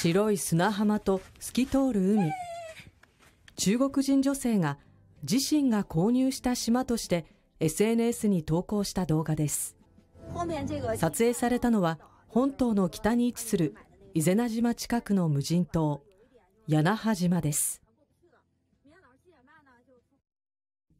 白い砂浜と透き通る海。中国人女性が自身が購入した島として SNS に投稿した動画です。撮影されたのは本島の北に位置する伊是名島近くの無人島、屋那覇島です。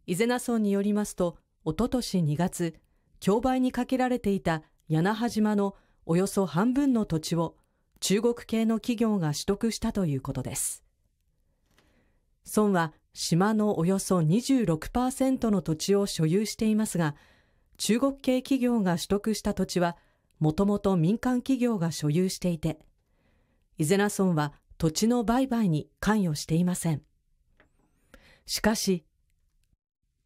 伊是名村によりますと、おととし2月、競売にかけられていた屋那覇島のおよそ半分の土地を中国系の企業が取得したということです。孫は島のおよそ26%の土地を所有していますが、中国系企業が取得した土地は、もともと民間企業が所有していて、伊是名村は土地の売買に関与していません。しかし、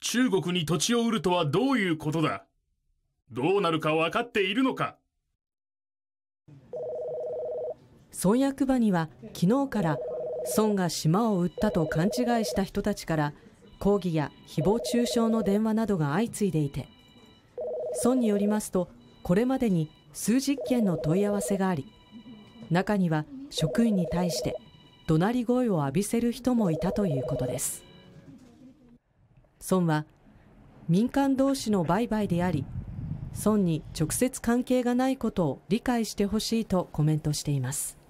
中国に土地を売るとはどういうことだどうなるか分かっているのか村役場には昨日から村が島を売ったと勘違いした人たちから抗議や誹謗中傷の電話などが相次いでいて村によりますとこれまでに数十件の問い合わせがあり中には職員に対して怒鳴り声を浴びせる人もいたということです村は民間同士の売買であり村に直接関係がないことを理解してほしいとコメントしています